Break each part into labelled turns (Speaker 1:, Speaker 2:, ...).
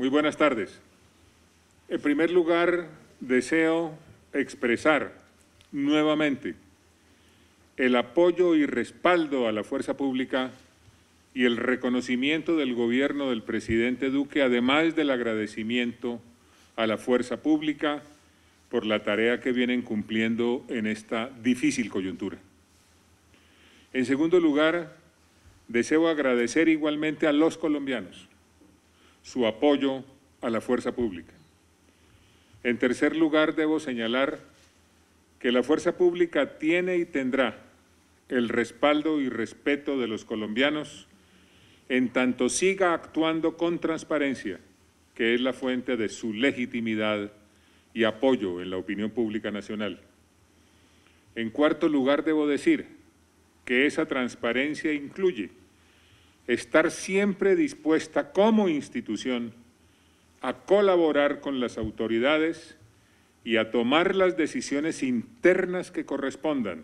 Speaker 1: Muy buenas tardes. En primer lugar, deseo expresar nuevamente el apoyo y respaldo a la fuerza pública y el reconocimiento del gobierno del presidente Duque, además del agradecimiento a la fuerza pública por la tarea que vienen cumpliendo en esta difícil coyuntura. En segundo lugar, deseo agradecer igualmente a los colombianos su apoyo a la fuerza pública. En tercer lugar, debo señalar que la fuerza pública tiene y tendrá el respaldo y respeto de los colombianos en tanto siga actuando con transparencia, que es la fuente de su legitimidad y apoyo en la opinión pública nacional. En cuarto lugar, debo decir que esa transparencia incluye estar siempre dispuesta como institución a colaborar con las autoridades y a tomar las decisiones internas que correspondan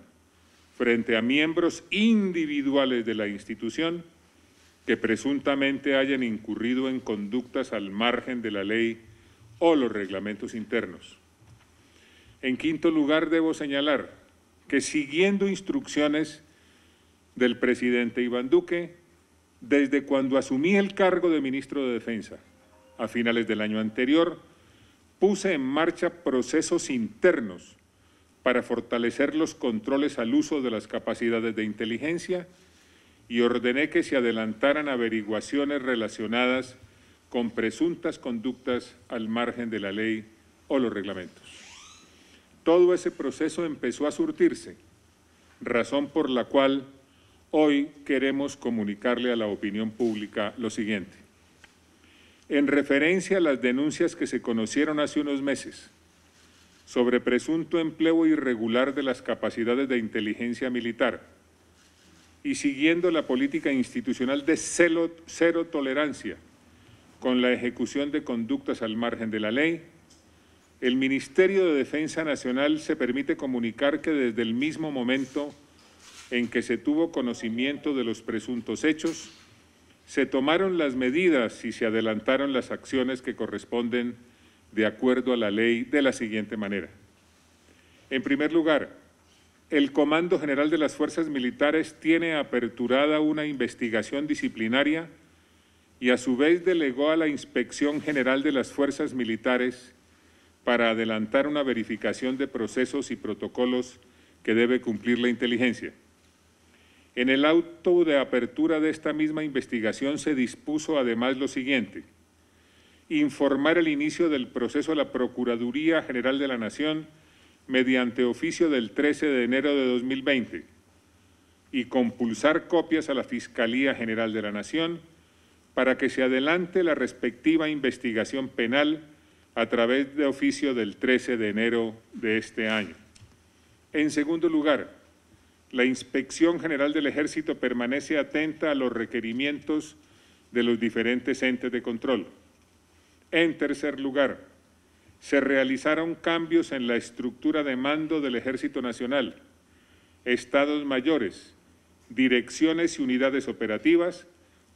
Speaker 1: frente a miembros individuales de la institución que presuntamente hayan incurrido en conductas al margen de la ley o los reglamentos internos. En quinto lugar, debo señalar que siguiendo instrucciones del presidente Iván Duque, desde cuando asumí el cargo de ministro de Defensa, a finales del año anterior, puse en marcha procesos internos para fortalecer los controles al uso de las capacidades de inteligencia y ordené que se adelantaran averiguaciones relacionadas con presuntas conductas al margen de la ley o los reglamentos. Todo ese proceso empezó a surtirse, razón por la cual Hoy queremos comunicarle a la opinión pública lo siguiente. En referencia a las denuncias que se conocieron hace unos meses sobre presunto empleo irregular de las capacidades de inteligencia militar y siguiendo la política institucional de cero, tolerancia con la ejecución de conductas al margen de la ley, el Ministerio de Defensa Nacional se permite comunicar que desde el mismo momento en que se tuvo conocimiento de los presuntos hechos, se tomaron las medidas y se adelantaron las acciones que corresponden de acuerdo a la ley de la siguiente manera. En primer lugar, el Comando General de las Fuerzas Militares tiene aperturada una investigación disciplinaria y a su vez delegó a la Inspección General de las Fuerzas Militares para adelantar una verificación de procesos y protocolos que debe cumplir la inteligencia. En el auto de apertura de esta misma investigación se dispuso además lo siguiente. Informar el inicio del proceso a la Procuraduría General de la Nación mediante oficio del 13 de enero de 2020 y compulsar copias a la Fiscalía General de la Nación para que se adelante la respectiva investigación penal a través de oficio del 13 de enero de este año. En segundo lugar, la Inspección General del Ejército permanece atenta a los requerimientos de los diferentes entes de control. En tercer lugar, se realizaron cambios en la estructura de mando del Ejército Nacional, estados mayores, direcciones y unidades operativas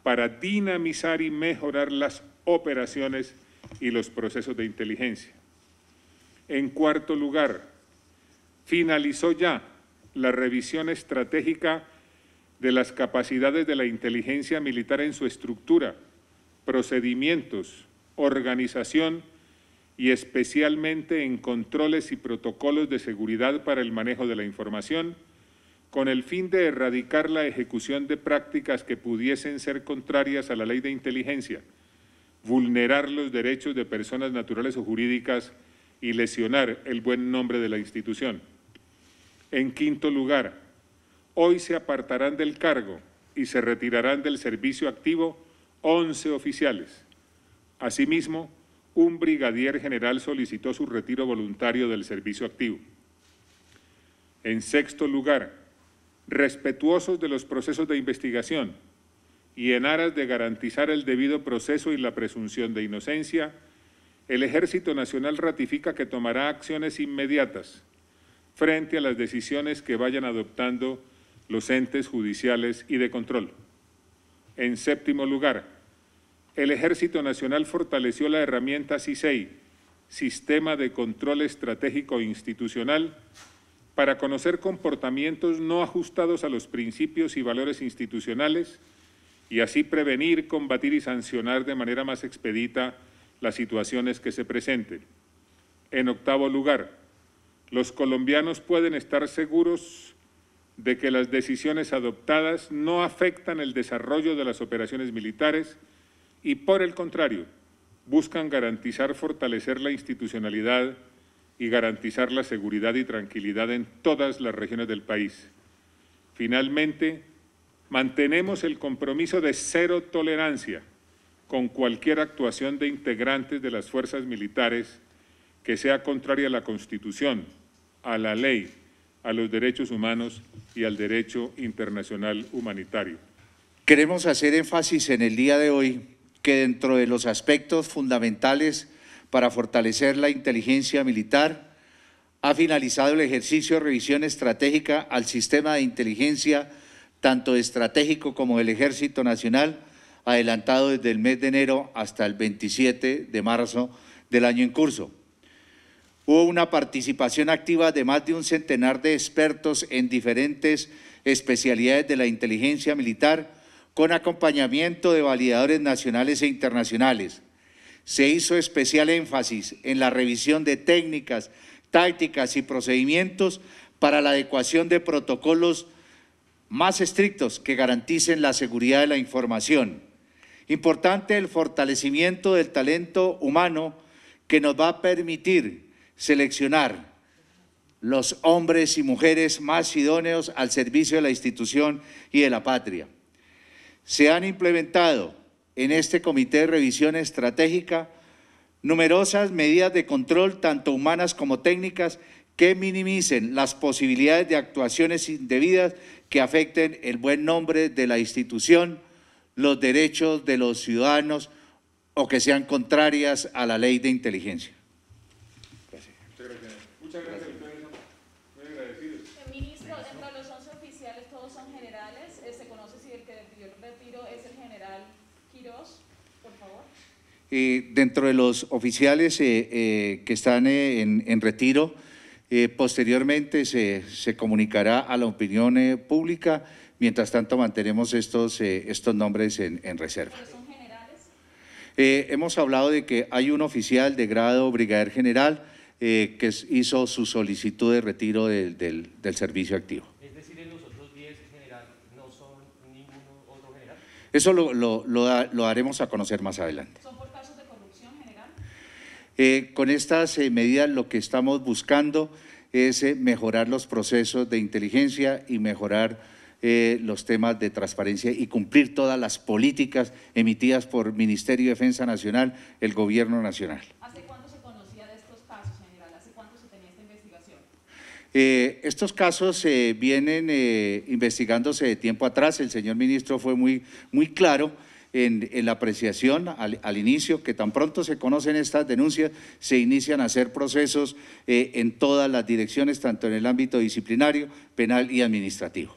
Speaker 1: para dinamizar y mejorar las operaciones y los procesos de inteligencia. En cuarto lugar, finalizó ya la revisión estratégica de las capacidades de la inteligencia militar en su estructura, procedimientos, organización y especialmente en controles y protocolos de seguridad para el manejo de la información, con el fin de erradicar la ejecución de prácticas que pudiesen ser contrarias a la ley de inteligencia, vulnerar los derechos de personas naturales o jurídicas y lesionar el buen nombre de la institución. En quinto lugar, hoy se apartarán del cargo y se retirarán del servicio activo 11 oficiales. Asimismo, un brigadier general solicitó su retiro voluntario del servicio activo. En sexto lugar, respetuosos de los procesos de investigación y en aras de garantizar el debido proceso y la presunción de inocencia, el Ejército Nacional ratifica que tomará acciones inmediatas frente a las decisiones que vayan adoptando los entes judiciales y de control. En séptimo lugar, el Ejército Nacional fortaleció la herramienta CISEI, e Sistema de Control Estratégico Institucional, para conocer comportamientos no ajustados a los principios y valores institucionales y así prevenir, combatir y sancionar de manera más expedita las situaciones que se presenten. En octavo lugar, los colombianos pueden estar seguros de que las decisiones adoptadas no afectan el desarrollo de las operaciones militares y, por el contrario, buscan garantizar fortalecer la institucionalidad y garantizar la seguridad y tranquilidad en todas las regiones del país. Finalmente, mantenemos el compromiso de cero tolerancia con cualquier actuación de integrantes de las fuerzas militares que sea contraria a la Constitución, a la ley, a los derechos humanos y al derecho internacional humanitario. Queremos hacer énfasis en el día de hoy que dentro de los aspectos
Speaker 2: fundamentales para fortalecer la inteligencia militar, ha finalizado el ejercicio de revisión estratégica al sistema de inteligencia, tanto estratégico como del Ejército Nacional, adelantado desde el mes de enero hasta el 27 de marzo del año en curso. Hubo una participación activa de más de un centenar de expertos en diferentes especialidades de la inteligencia militar con acompañamiento de validadores nacionales e internacionales. Se hizo especial énfasis en la revisión de técnicas, tácticas y procedimientos para la adecuación de protocolos más estrictos que garanticen la seguridad de la información. Importante el fortalecimiento del talento humano que nos va a permitir seleccionar los hombres y mujeres más idóneos al servicio de la institución y de la patria. Se han implementado en este Comité de Revisión Estratégica numerosas medidas de control, tanto humanas como técnicas, que minimicen las posibilidades de actuaciones indebidas que afecten el buen nombre de la institución, los derechos de los ciudadanos o que sean contrarias a la ley de inteligencia. Muchas gracias. Muchas gracias, Muy Muy agradecidos. Ministro, dentro de los 11 oficiales todos son generales. Eh, ¿Se conoce si el que pidió el retiro es el general Quirós? Por favor. dentro de los oficiales eh, eh que están eh, en, en, retiro, posteriormente se, se, comunicará a la opinión pública. Mientras tanto, mantenemos estos, estos nombres en, en reserva. Son generales? hemos hablado de que hay un oficial de grado brigadier general, eh, que hizo su solicitud de retiro del, servicio activo. Es decir, en los otros 10 general no son ningún otro general. Eso lo, lo, haremos a conocer más adelante. ¿Son por casos de corrupción general? Eh, con estas eh, medidas lo que estamos buscando es mejorar los procesos de inteligencia y mejorar los temas de transparencia y cumplir todas las políticas emitidas por Ministerio de Defensa Nacional, el Gobierno Nacional. Eh, estos casos eh, vienen eh, investigándose de tiempo atrás, el señor ministro fue muy, muy claro. En, la apreciación al, inicio, que tan pronto se conocen estas denuncias, se inician a hacer procesos en todas las direcciones, tanto en el ámbito disciplinario, penal y administrativo.